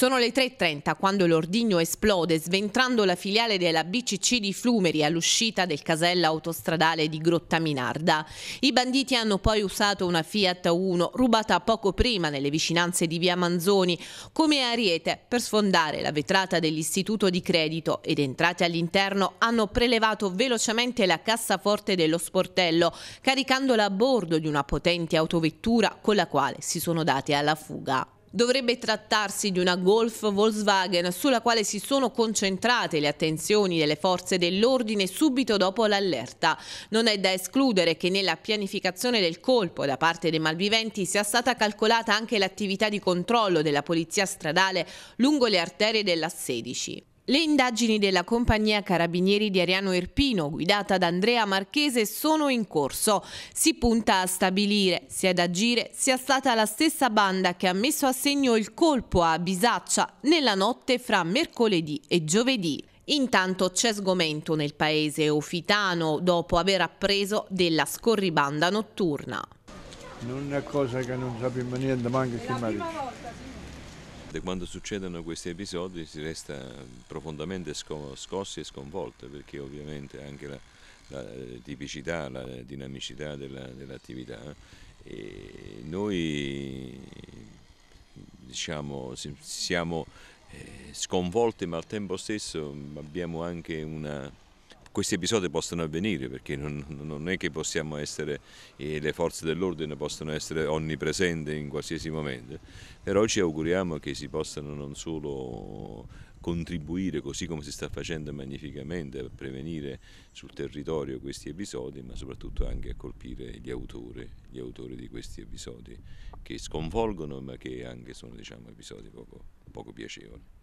Sono le 3.30 quando l'ordigno esplode sventrando la filiale della BCC di Flumeri all'uscita del casello autostradale di Grotta Minarda. I banditi hanno poi usato una Fiat 1 rubata poco prima nelle vicinanze di via Manzoni come ariete per sfondare la vetrata dell'istituto di credito ed entrati all'interno hanno prelevato velocemente la cassaforte dello sportello caricandola a bordo di una potente autovettura con la quale si sono dati alla fuga. Dovrebbe trattarsi di una Golf Volkswagen sulla quale si sono concentrate le attenzioni delle forze dell'ordine subito dopo l'allerta. Non è da escludere che nella pianificazione del colpo da parte dei malviventi sia stata calcolata anche l'attività di controllo della polizia stradale lungo le arterie della 16. Le indagini della compagnia Carabinieri di Ariano Irpino, guidata da Andrea Marchese, sono in corso. Si punta a stabilire se ad agire sia stata la stessa banda che ha messo a segno il colpo a Bisaccia nella notte fra mercoledì e giovedì. Intanto c'è sgomento nel paese ofitano dopo aver appreso della scorribanda notturna. Non è una cosa che non sappiamo niente, ma anche chi marito. Da quando succedono questi episodi si resta profondamente scossi e sconvolti perché ovviamente anche la, la tipicità, la dinamicità della, dell'attività. Eh, e noi diciamo, siamo eh, sconvolti ma al tempo stesso abbiamo anche una questi episodi possono avvenire perché non, non è che possiamo essere, eh, le forze dell'ordine possono essere onnipresenti in qualsiasi momento, però ci auguriamo che si possano non solo contribuire così come si sta facendo magnificamente a prevenire sul territorio questi episodi, ma soprattutto anche a colpire gli autori, gli autori di questi episodi che sconvolgono ma che anche sono diciamo, episodi poco, poco piacevoli.